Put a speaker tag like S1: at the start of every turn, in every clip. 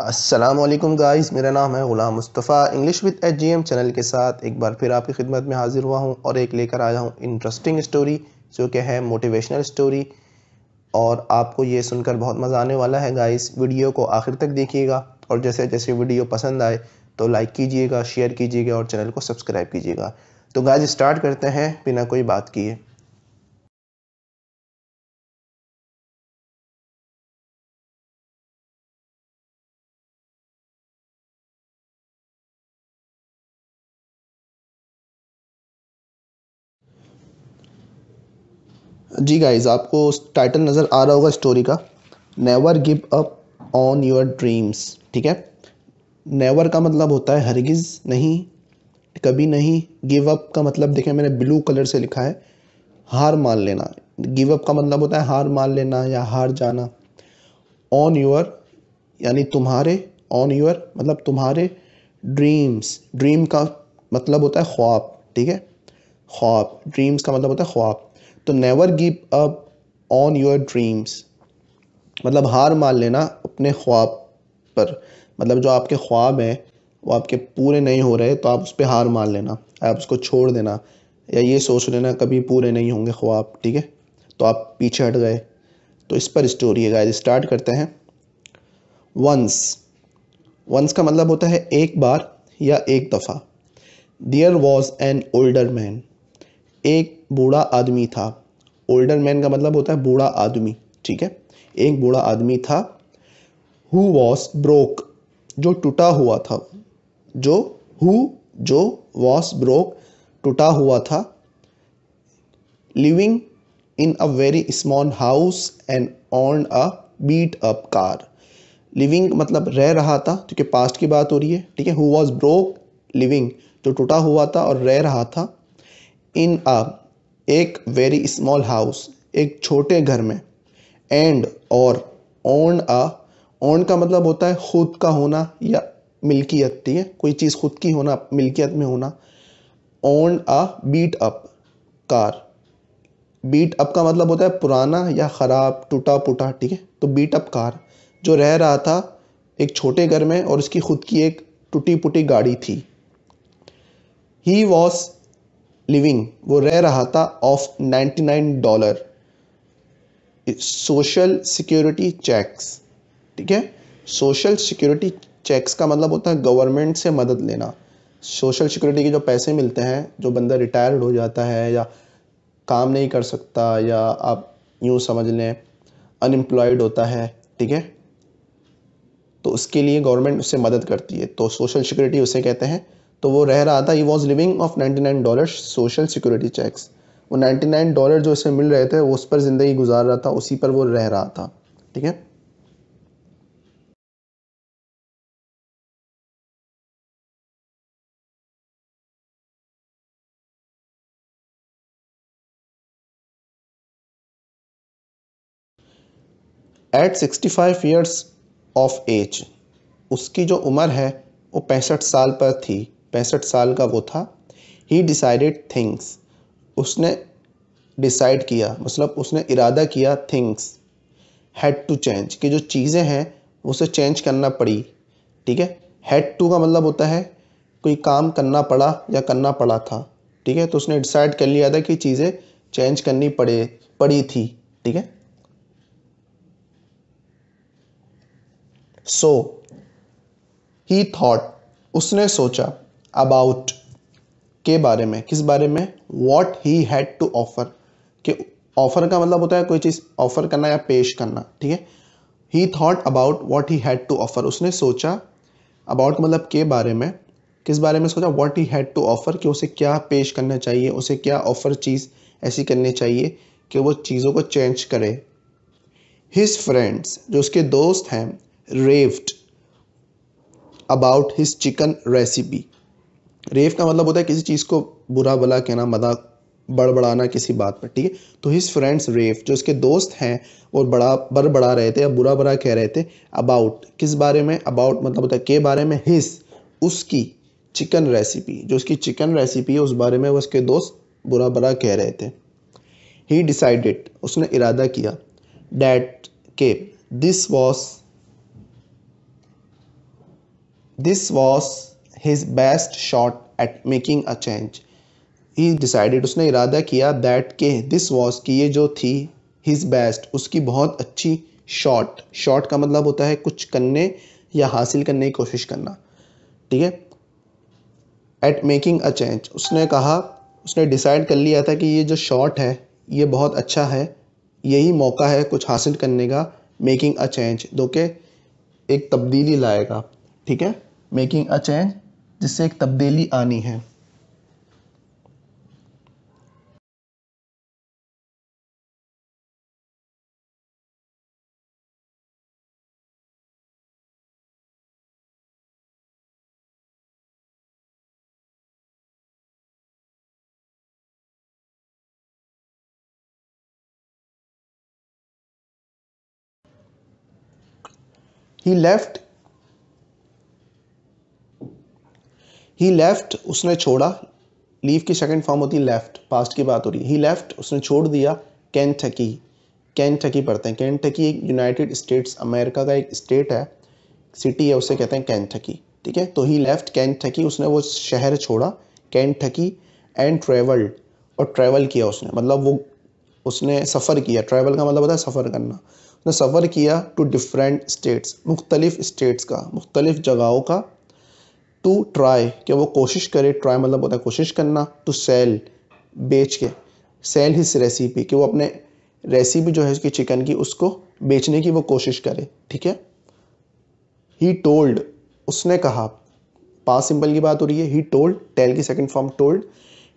S1: Aslam guys मेरा नाम है Ghulam Mustafa English with H G channel के साथ एक बार फिर आपकी खिदमत में हाज़िर हुआ हूँ और एक लेकर आया हूँ इंटरेस्टिंग स्टोरी जो कि है मोटिवेशनल स्टोरी और आपको ये सुनकर बहुत मज़ा आने वाला है गाइस वीडियो को आखिर तक देखिएगा और जैसे जैसे वीडियो पसंद आए तो लाइक कीजिएगा शेयर कीजिएगा और चैनल को सब्सक्राइब कीजिएगा तो गाइज स्टार्ट करते हैं बिना कोई बात किए जी गाइज आपको टाइटल नज़र आ रहा होगा स्टोरी का never give up on your dreams ठीक है नेवर का मतलब होता है हरगिज़ नहीं कभी नहीं गिव अप का मतलब देखें मैंने ब्लू कलर से लिखा है हार मान लेना गिव अप का मतलब होता है हार मान लेना या हार जाना ऑन योर यानी तुम्हारे ऑन योर मतलब तुम्हारे ड्रीम्स ड्रीम का मतलब होता है ख्वाब ठीक है ख्वाब ड्रीम्स का मतलब होता है ख्वाब तो never give up on your dreams मतलब हार मान लेना अपने ख्वाब पर मतलब जो आपके ख्वाब हैं वो आपके पूरे नहीं हो रहे तो आप उस पर हार मान लेना आप उसको छोड़ देना या ये सोच लेना कभी पूरे नहीं होंगे ख्वाब ठीक है तो आप पीछे हट गए तो इस पर स्टोरी है गाइस स्टार्ट करते हैं वंस वंस का मतलब होता है एक बार या एक दफ़ा there was an older man एक बूढ़ा आदमी था ओल्डर मैन का मतलब होता है बूढ़ा आदमी ठीक है एक बूढ़ा आदमी था हु वॉस ब्रोक जो टूटा हुआ था जो हु जो वॉस ब्रोक टूटा हुआ था living in a very small house and on a beat up car living मतलब रह रहा था क्योंकि पास्ट की बात हो रही है ठीक है हु वॉज ब्रोक लिविंग जो टूटा हुआ था और रह रहा था इन अ एक वेरी स्मॉल हाउस एक छोटे घर में एंड और ओन आ ओन का मतलब होता है खुद का होना या मिल्कियत ठीक है कोई चीज़ खुद की होना मिल्कियत में होना own a beat up car beat up का मतलब होता है पुराना या ख़राब टूटा पुटा ठीक है तो बीट अप कार जो रह रहा था एक छोटे घर में और उसकी खुद की एक टूटी पुटी गाड़ी थी ही वॉज लिविंग वो रह रहा था off 99 dollar social security cheques ठीक है सोशल सिक्योरिटी चेक्स का मतलब होता है गवर्नमेंट से मदद लेना सोशल सिक्योरिटी के जो पैसे मिलते हैं जो बंदा रिटायर्ड हो जाता है या काम नहीं कर सकता या आप यूँ समझ लें अनएम्प्लॉयड होता है ठीक है तो उसके लिए गवर्नमेंट उससे मदद करती है तो सोशल सिक्योरिटी उसे कहते हैं तो वो रह रहा था he was living off ninety nine dollar social security cheques वो नाइन्टी नाइन डॉलर जो उसे मिल रहे थे वो उस पर ज़िंदगी गुजार रहा था उसी पर वो रह रहा था ठीक है eighty five years of age उसकी जो उम्र है वो पैंसठ साल पर थी पैंसठ साल का वो था ही डिसाइडेड थिंग्स उसने डिसाइड किया मतलब उसने इरादा किया थिंग्स हैड टू चेंज कि जो चीज़ें हैं उसे चेंज करना पड़ी ठीक है हैड टू का मतलब होता है कोई काम करना पड़ा या करना पड़ा था ठीक है तो उसने डिसाइड कर लिया था कि चीज़ें चेंज करनी पड़े पड़ी थी ठीक है सो ही थॉट उसने सोचा अबाउट के बारे में किस बारे में what he had to offer कि ऑफर का मतलब होता है कोई चीज़ ऑफर करना या पेश करना ठीक है he thought about what he had to offer उसने सोचा अबाउट मतलब के बारे में किस बारे में सोचा what he had to offer कि उसे क्या पेश करना चाहिए उसे क्या ऑफर चीज़ ऐसी करनी चाहिए कि वो चीज़ों को चेंज करे हिज फ्रेंड्स जो उसके दोस्त हैं raved about his chicken recipe रेफ का मतलब होता है किसी चीज़ को बुरा भला कहना मदा बड़बड़ाना किसी बात पर ठीक है तो हिज फ्रेंड्स रेफ जो उसके दोस्त हैं और बड़ा बड़बड़ा रहे थे या बुरा बुरा कह रहे थे अबाउट किस बारे में अबाउट मतलब होता है के बारे में हिज उसकी चिकन रेसिपी जो उसकी चिकन रेसिपी है उस बारे में वो उसके दोस्त बुरा बुरा कह रहे थे ही डिसाइडेड उसने इरादा किया डैट के this was this was his best shot at making a change. He decided उसने इरादा किया that के this was कि ये जो थी his best उसकी बहुत अच्छी shot shot का मतलब होता है कुछ करने या हासिल करने की कोशिश करना ठीक है At मेकिंग a change उसने कहा उसने डिसाइड कर लिया था कि ये जो शॉट है ये बहुत अच्छा है यही मौका है कुछ हासिल करने का मेकिंग अ चेंज दो के एक तब्दीली लाएगा ठीक है मेकिंग अ चेंज जिससे एक तब्दीली आनी है He left ही लेफ्ट उसने छोड़ा लीव की सेकेंड फॉर्म होती है लेफ्ट पास्ट की बात हो रही है ही लेफ्ट उसने छोड़ दिया कैंटकी कैंटकी पढ़ते हैं कैंटकी एक यूनाइटेड स्टेट्स अमेरिका का एक स्टेट है सिटी है उसे कहते हैं कैंटकी ठीक है तो ही लेफ्ट कैंटकी उसने वो शहर छोड़ा कैंटकी एंड ट्रेवल्ड और ट्रैवल किया उसने मतलब वो उसने सफ़र किया ट्रैवल का मतलब होता है सफ़र करना उसने सफ़र किया टू डिफरेंट स्टेट्स मुख्तलिफ़ स्टेट्स का मुख्तलिफ़ जगहों का टू ट्राई कि वो कोशिश करे ट्राई मतलब होता है कोशिश करना टू सेल बेच के सेल हिस रेसिपी कि वो अपने रेसिपी जो है उसकी चिकन की उसको बेचने की वो कोशिश करे ठीक है ही टोल्ड उसने कहा पास सिंपल की बात हो रही है ही टोल्ड टेल की second form told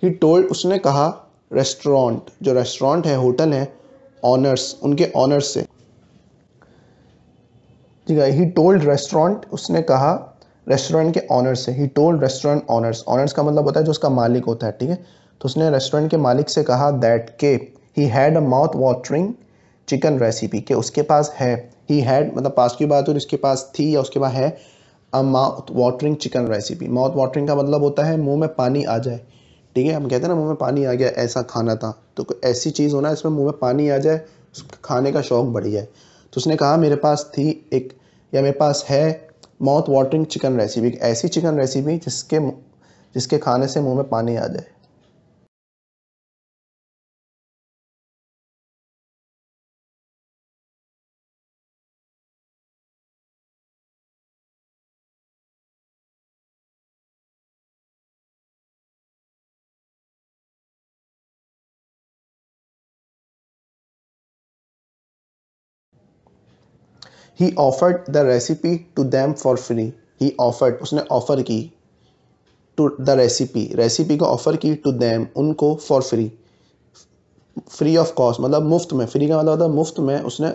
S1: he told उसने कहा रेस्टोरेंट जो रेस्टोरेंट है होटल है ऑनर्स उनके ऑनर्स से ठीक है ही टोल्ड रेस्टोरेंट उसने कहा रेस्टोरेंट के ऑनर से he told restaurant owners owners का मतलब होता है जो उसका मालिक होता है ठीक है तो उसने रेस्टोरेंट के मालिक से कहा दैट के he had a mouth watering chicken recipe के उसके पास है ही हैड मतलब पास की बात हो उसके पास थी या उसके पास है a mouth watering chicken recipe mouth watering का मतलब होता है मुंह में पानी आ जाए ठीक है हम कहते हैं ना मुंह में पानी आ गया ऐसा खाना था तो ऐसी चीज़ होना इसमें मुंह में पानी आ जाए खाने का शौक बढ़ जाए तो उसने कहा मेरे पास थी एक या मेरे पास है माउथ वाटरिंग चिकन रेसिपी एक ऐसी चिकन रेसिपी जिसके जिसके खाने से मुंह में पानी आ जाए he offered the recipe to them for free he offered उसने ऑफ़र की टू द रेसिपी रेसिपी को ऑफ़र की टू दैम उनको for free free of cost मतलब मुफ्त में फ्री का मतलब होता है मुफ्त में उसने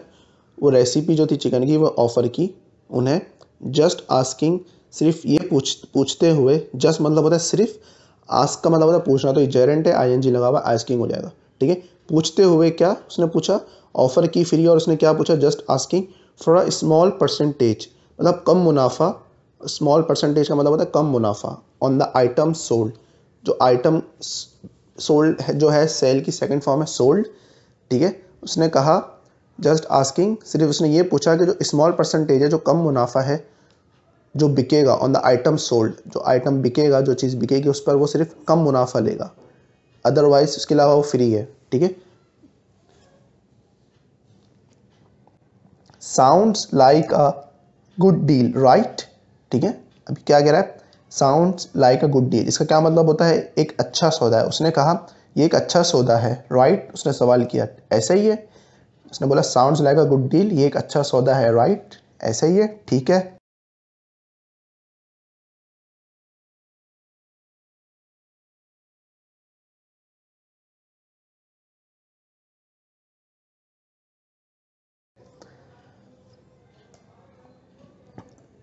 S1: वो रेसिपी जो थी चिकन की वो ऑफ़र की उन्हें जस्ट आस्किंग सिर्फ ये पूछ पूछते हुए जस्ट मतलब होता है सिर्फ आस्क का मतलब होता है पूछना तो जेरेंट है आई एन जी लगा हुआ आस्किंग हो जाएगा ठीक है पूछते हुए क्या उसने पूछा ऑफ़र की फ्री और उसने क्या पूछा जस्ट आस्किंग थोड़ा स्मॉल परसेंटेज मतलब कम मुनाफा स्मॉल परसेंटेज का मतलब होता है कम मुनाफा ऑन द आइटम सोल्ड जो आइटम सोल्ड है जो है सेल की सेकेंड फॉर्म है सोल्ड ठीक है उसने कहा जस्ट आस्किंग सिर्फ उसने ये पूछा कि जो स्मॉल परसेंटेज है जो कम मुनाफा है जो बिकेगा ऑन द आइटम सोल्ड जो आइटम बिकेगा जो चीज़ बिकेगी उस पर वो सिर्फ कम मुनाफा लेगा अदरवाइज उसके अलावा वो फ्री है ठीक है sounds like a good deal right ठीक है अभी क्या कह रहा है sounds like a good deal इसका क्या मतलब होता है एक अच्छा सौदा है उसने कहा ये एक अच्छा सौदा है राइट right? उसने सवाल किया ऐसा ही है उसने बोला sounds like a good deal ये एक अच्छा सौदा है राइट right? ऐसा ही है ठीक है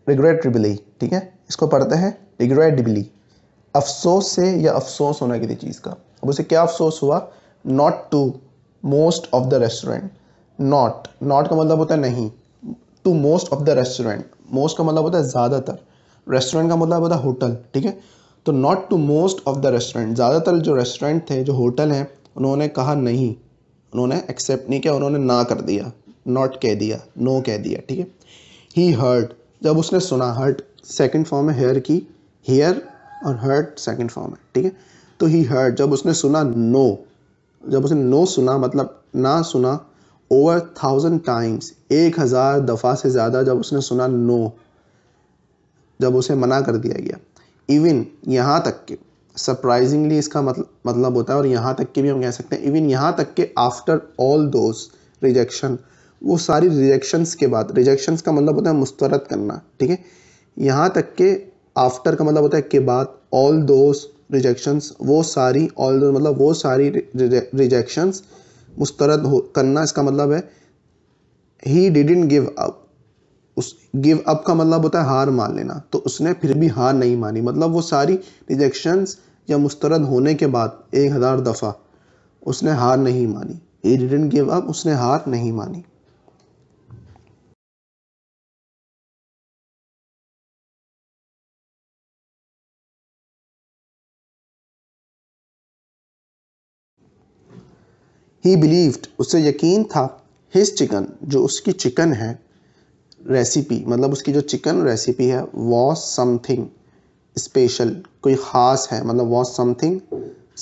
S1: रिग्रेटबली ठीक है इसको पढ़ते हैं रिग्रेटबली अफसोस से या अफसोस होना किसी चीज़ का अब उसे क्या अफसोस हुआ not to most of the restaurant not not का मतलब होता है नहीं to most of the restaurant most का मतलब होता है ज़्यादातर रेस्टोरेंट का मतलब होता है होटल ठीक है तो not to most of the restaurant ज़्यादातर जो रेस्टोरेंट थे जो होटल हैं उन्होंने कहा नहीं उन्होंने एक्सेप्ट नहीं किया उन्होंने ना कर दिया नॉट कह दिया नो no कह दिया ठीक है ही हर्ड जब उसने सुना हर्ट सेकेंड फॉर्म है हेयर की हेयर और हर्ट सेकेंड फॉर्म है ठीक है तो ही हर्ट जब उसने सुना नो जब उसने नो सुना मतलब ना सुना ओवर थाउजेंड टाइम्स एक हज़ार दफ़ा से ज़्यादा जब उसने सुना नो जब उसे मना कर दिया गया इवन यहाँ तक के सरप्राइजिंगली इसका मतलब मतलब होता है और यहाँ तक के भी हम कह सकते हैं इवन यहाँ तक के आफ्टर ऑल दोज रिजेक्शन वो सारी रिजेक्शंस के बाद रिजेक्शंस का मतलब होता है मुस्तरद करना ठीक है यहाँ तक के आफ्टर का मतलब होता है के बाद ऑल दोज रिजेक्शंस वो सारी ऑल दो मतलब वो सारी रिजेक्शंस मुस्तरद हो करना इसका मतलब है ही डिडेंट गिव अप उस गिव अप का मतलब होता है हार मान लेना तो उसने फिर भी हार नहीं मानी मतलब वो सारी रिजेक्शंस या मुस्तरद होने के बाद एक हज़ार दफ़ा उसने हार नहीं मानी ही डिडेंट गिव अप उसने हार नहीं मानी ही बिलीव्ड उसे यकीन था हिज चिकन जो उसकी चिकन है रेसिपी मतलब उसकी जो चिकन रेसिपी है वॉज समथिंग स्पेशल कोई ख़ास है मतलब वॉज समथिंग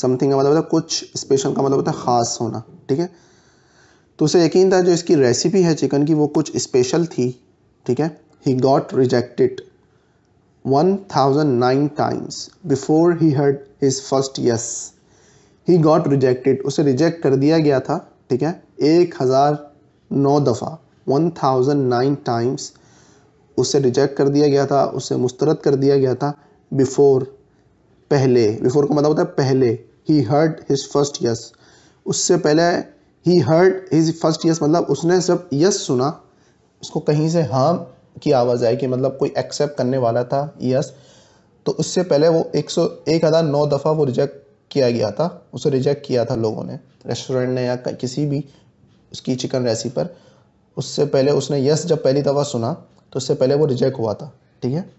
S1: समथिंग का मतलब होता है कुछ स्पेशल का मतलब होता है ख़ास होना ठीक है तो उसे यकीन था जो इसकी रेसिपी है चिकन की वो कुछ स्पेशल थी ठीक है he got rejected one thousand nine times before he heard his first yes he got rejected उसे रिजेक्ट कर दिया गया था ठीक है एक हज़ार नौ दफ़ा वन थाउजेंड नाइन टाइम्स उसे रिजेक्ट कर दिया गया था उसे मुस्तरद कर दिया गया था बिफोर पहले बिफोर का मतलब होता है पहले he heard his first yes उससे पहले he heard his first yes मतलब उसने जब यस सुना उसको कहीं से हाँ की आवाज़ आई कि मतलब कोई एक्सेप्ट करने वाला था यस तो उससे पहले वो एक सौ एक हज़ार नौ दफ़ा वो रिजेक्ट किया गया था उसे रिजेक्ट किया था लोगों ने रेस्टोरेंट ने या किसी भी उसकी चिकन रेसिपी पर उससे पहले उसने यस जब पहली दफ़ा सुना तो उससे पहले वो रिजेक्ट हुआ था ठीक है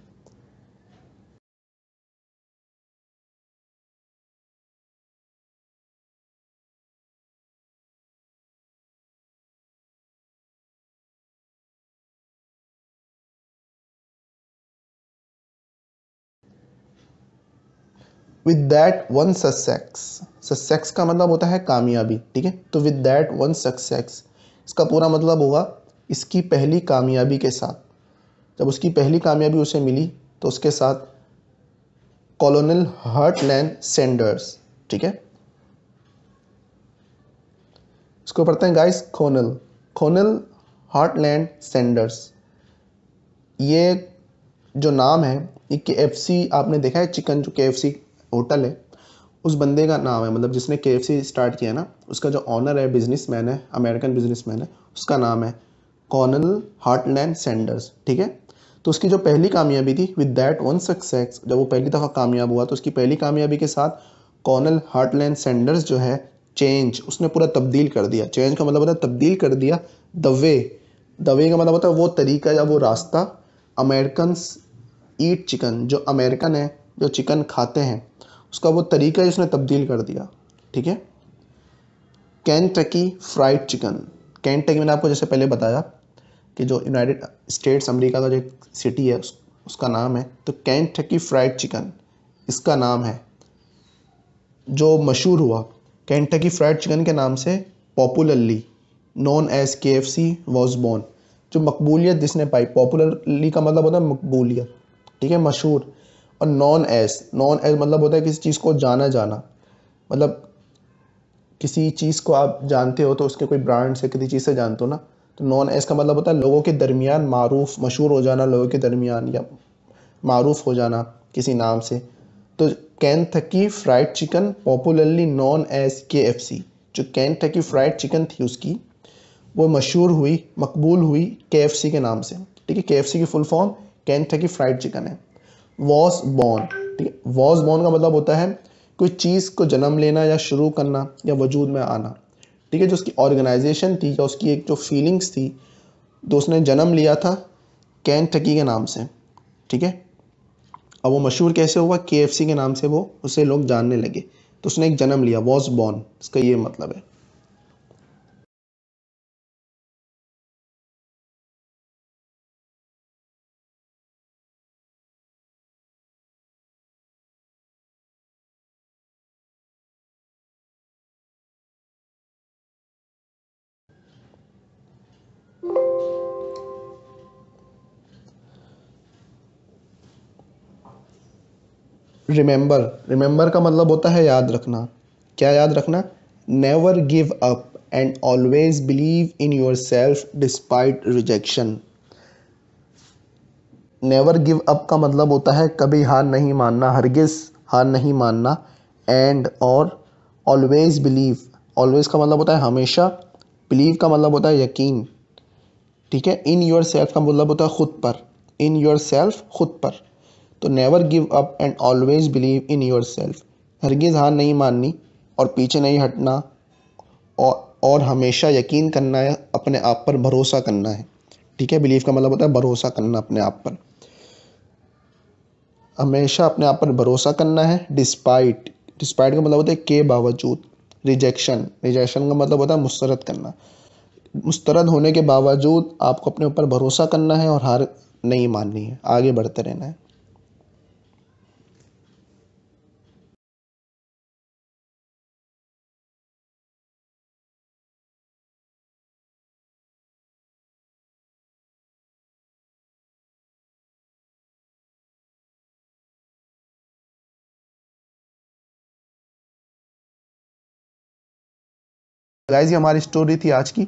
S1: with that one success success का मतलब होता है कामयाबी ठीक है तो विद दैट वन सक्सेस इसका पूरा मतलब होगा इसकी पहली कामयाबी के साथ जब उसकी पहली कामयाबी उसे मिली तो उसके साथ कॉलोनल हर्टलैंड सेंडर्स ठीक है इसको पढ़ते हैं guys colonel colonel Harland Sanders ये जो नाम है ये के आपने देखा है चिकन जो के होटल है उस बंदे का नाम है मतलब जिसने के स्टार्ट किया ना उसका जो ऑनर है बिजनेस मैन है अमेरिकन बिजनेस मैन है उसका नाम है कॉनल हार्टलैंड सेंडर्स ठीक है तो उसकी जो पहली कामयाबी थी विद दैट वन सक्सेस जब वो पहली दफ़ा कामयाब हुआ तो उसकी पहली कामयाबी के साथ कॉनल हार्टलैंड सेंडर्स जो है चेंज उसने पूरा तब्दील कर दिया चेंज का मतलब होता है तब्दील कर दिया द वे द वे का मतलब होता है वो तरीका या वो रास्ता अमेरिकन ईट चिकन जो अमेरिकन है जो चिकन खाते हैं उसका वो तरीका ही उसने तब्दील कर दिया ठीक है कैंटकी फ्राइड चिकन कैंटकी मैंने आपको जैसे पहले बताया कि जो यूनाइटेड स्टेट्स अमेरिका का जो एक सिटी है उसका नाम है तो कैंटकी फ्राइड चिकन इसका नाम है जो मशहूर हुआ कैंटकी फ्राइड चिकन के नाम से popularly known as K F C was born जो मकबूलियत जिसने पाई पॉपुलरली का मतलब होता है मकबूलियत ठीक है मशहूर और नॉन एज नॉन एज मतलब होता है किसी चीज़ को जाना जाना मतलब किसी चीज़ को आप जानते हो तो उसके कोई ब्रांड से किसी चीज़ से जानते हो ना तो नॉन एज का मतलब होता है लोगों के दरमियान मारूफ मशहूर हो जाना लोगों के दरमियान या मारूफ हो जाना किसी नाम से तो Kentucky fried chicken popularly known as K F C जो कैन थकी फ्राइड चिकन थी उसकी वो मशहूर हुई मकबूल हुई के एफ सी के नाम से ठीक है के एफ सी की full form Kentucky fried chicken है वॉस बॉर्न ठीक है वॉस बॉर्न का मतलब होता है कोई चीज़ को जन्म लेना या शुरू करना या वजूद में आना ठीक है जो उसकी ऑर्गेनाइजेशन थी या उसकी एक जो फीलिंग्स थी तो उसने जन्म लिया था कैन थकी के नाम से ठीक है अब वो मशहूर कैसे हुआ के के नाम से वो उसे लोग जानने लगे तो उसने एक जन्म लिया वॉज बॉर्न इसका ये मतलब है रिमेंबर रिमेंबर का मतलब होता है याद रखना क्या याद रखना never give up and always believe in yourself despite rejection never give up का मतलब होता है कभी हार नहीं मानना हरगिज़ हार नहीं मानना एंड और ऑलवेज बिलीव ऑलवेज का मतलब होता है हमेशा बिलीव का मतलब होता है यकीन ठीक है इन योर सेल्फ का मतलब होता है ख़ुद पर इन योर सेल्फ खुद पर तो never give up and always believe in yourself हरगिज़ हार नहीं माननी और पीछे नहीं हटना और और हमेशा यकीन करना है अपने आप पर भरोसा करना है ठीक है बिलीव का मतलब होता है भरोसा करना अपने आप पर हमेशा अपने आप पर भरोसा करना है डिस्पाइट डिस्पाइट का मतलब होता है के बावजूद रिजेक्शन रिजेक्शन का मतलब होता है मुस्तरद करना मुस्तरद होने के बावजूद आपको अपने ऊपर भरोसा करना है और हार नहीं माननी है आगे बढ़ते रहना है गाइज ये हमारी स्टोरी थी आज की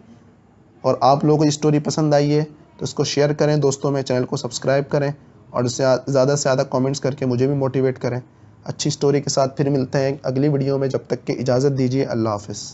S1: और आप लोगों को स्टोरी पसंद आई है तो इसको शेयर करें दोस्तों में चैनल को सब्सक्राइब करें और इससे ज़्यादा से ज़्यादा कमेंट्स करके मुझे भी मोटिवेट करें अच्छी स्टोरी के साथ फिर मिलते हैं अगली वीडियो में जब तक के इजाज़त दीजिए अल्लाह हाफिज़